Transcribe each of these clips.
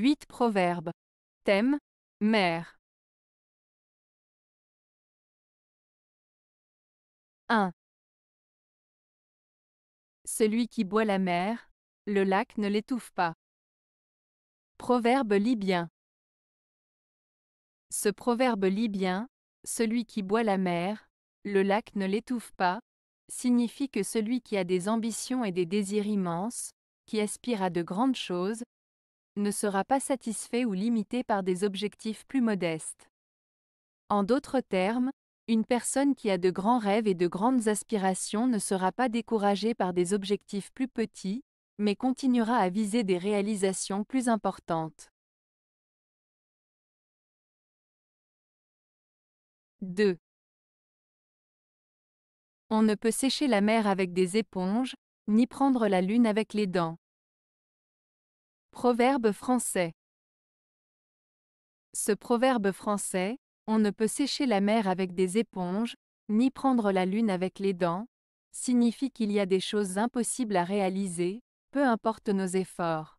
8 Proverbes. Thème mer. 1. Celui qui boit la mer, le lac ne l'étouffe pas. Proverbe libyen. Ce proverbe libyen, celui qui boit la mer, le lac ne l'étouffe pas, signifie que celui qui a des ambitions et des désirs immenses, qui aspire à de grandes choses, ne sera pas satisfait ou limité par des objectifs plus modestes. En d'autres termes, une personne qui a de grands rêves et de grandes aspirations ne sera pas découragée par des objectifs plus petits, mais continuera à viser des réalisations plus importantes. 2. On ne peut sécher la mer avec des éponges, ni prendre la lune avec les dents. Proverbe français. Ce proverbe français, on ne peut sécher la mer avec des éponges, ni prendre la lune avec les dents, signifie qu'il y a des choses impossibles à réaliser, peu importe nos efforts.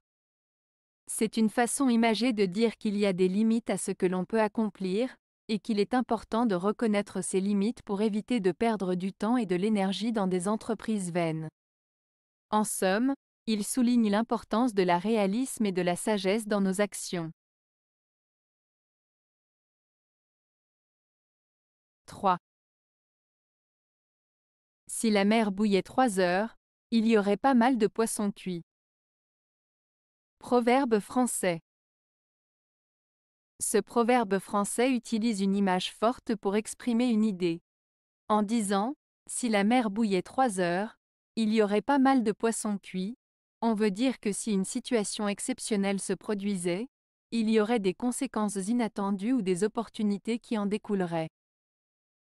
C'est une façon imagée de dire qu'il y a des limites à ce que l'on peut accomplir, et qu'il est important de reconnaître ces limites pour éviter de perdre du temps et de l'énergie dans des entreprises vaines. En somme, il souligne l'importance de la réalisme et de la sagesse dans nos actions. 3. Si la mer bouillait trois heures, il y aurait pas mal de poissons cuits. Proverbe français. Ce proverbe français utilise une image forte pour exprimer une idée. En disant, si la mer bouillait trois heures, il y aurait pas mal de poissons cuits, on veut dire que si une situation exceptionnelle se produisait, il y aurait des conséquences inattendues ou des opportunités qui en découleraient.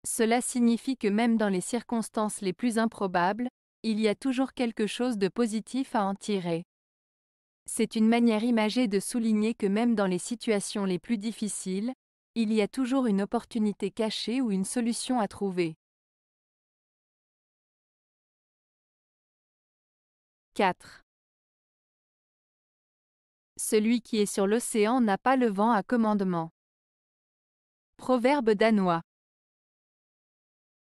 Cela signifie que même dans les circonstances les plus improbables, il y a toujours quelque chose de positif à en tirer. C'est une manière imagée de souligner que même dans les situations les plus difficiles, il y a toujours une opportunité cachée ou une solution à trouver. 4. Celui qui est sur l'océan n'a pas le vent à commandement. Proverbe danois.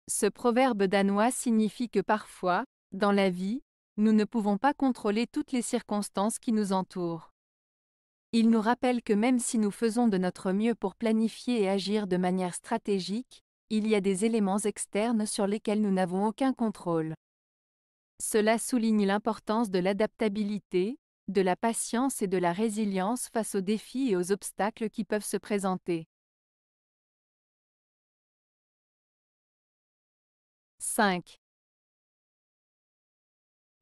Ce proverbe danois signifie que parfois, dans la vie, nous ne pouvons pas contrôler toutes les circonstances qui nous entourent. Il nous rappelle que même si nous faisons de notre mieux pour planifier et agir de manière stratégique, il y a des éléments externes sur lesquels nous n'avons aucun contrôle. Cela souligne l'importance de l'adaptabilité, de la patience et de la résilience face aux défis et aux obstacles qui peuvent se présenter. 5.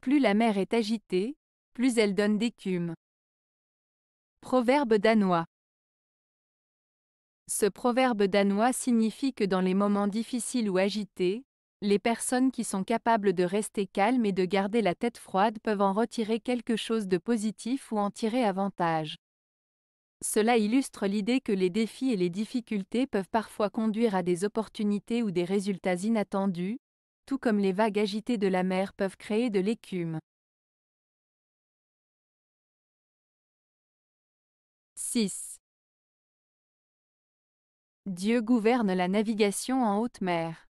Plus la mer est agitée, plus elle donne d'écume. Proverbe danois. Ce proverbe danois signifie que dans les moments difficiles ou agités, les personnes qui sont capables de rester calmes et de garder la tête froide peuvent en retirer quelque chose de positif ou en tirer avantage. Cela illustre l'idée que les défis et les difficultés peuvent parfois conduire à des opportunités ou des résultats inattendus, tout comme les vagues agitées de la mer peuvent créer de l'écume. 6. Dieu gouverne la navigation en haute mer.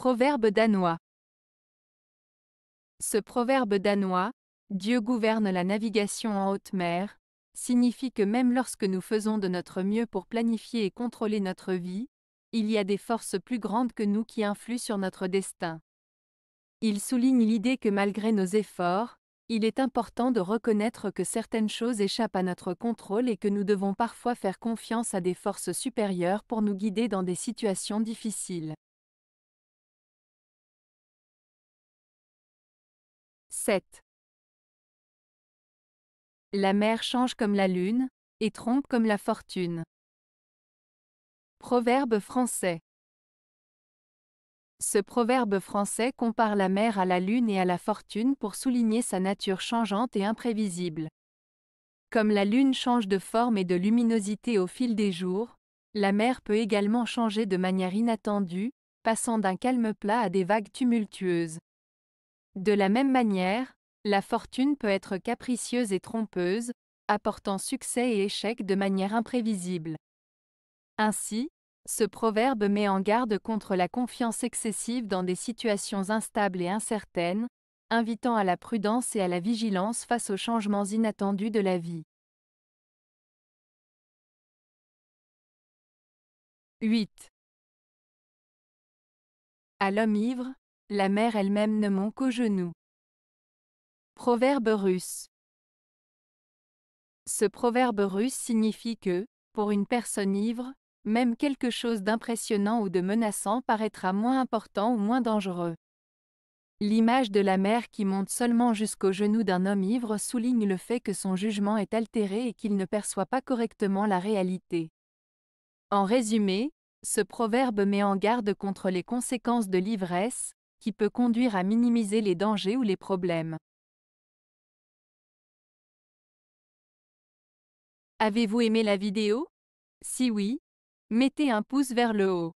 Proverbe danois. Ce proverbe danois, Dieu gouverne la navigation en haute mer, signifie que même lorsque nous faisons de notre mieux pour planifier et contrôler notre vie, il y a des forces plus grandes que nous qui influent sur notre destin. Il souligne l'idée que malgré nos efforts, il est important de reconnaître que certaines choses échappent à notre contrôle et que nous devons parfois faire confiance à des forces supérieures pour nous guider dans des situations difficiles. La mer change comme la lune, et trompe comme la fortune. Proverbe français. Ce proverbe français compare la mer à la lune et à la fortune pour souligner sa nature changeante et imprévisible. Comme la lune change de forme et de luminosité au fil des jours, la mer peut également changer de manière inattendue, passant d'un calme plat à des vagues tumultueuses. De la même manière, la fortune peut être capricieuse et trompeuse, apportant succès et échec de manière imprévisible. Ainsi, ce proverbe met en garde contre la confiance excessive dans des situations instables et incertaines, invitant à la prudence et à la vigilance face aux changements inattendus de la vie. 8. À l'homme ivre, la mère elle-même ne monte qu'au genou. Proverbe russe. Ce proverbe russe signifie que, pour une personne ivre, même quelque chose d'impressionnant ou de menaçant paraîtra moins important ou moins dangereux. L'image de la mère qui monte seulement jusqu'au genou d'un homme ivre souligne le fait que son jugement est altéré et qu'il ne perçoit pas correctement la réalité. En résumé, ce proverbe met en garde contre les conséquences de l'ivresse, qui peut conduire à minimiser les dangers ou les problèmes. Avez-vous aimé la vidéo Si oui, mettez un pouce vers le haut.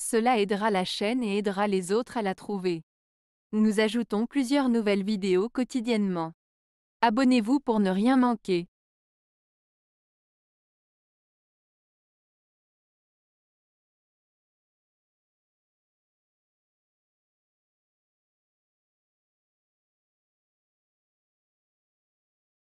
Cela aidera la chaîne et aidera les autres à la trouver. Nous ajoutons plusieurs nouvelles vidéos quotidiennement. Abonnez-vous pour ne rien manquer.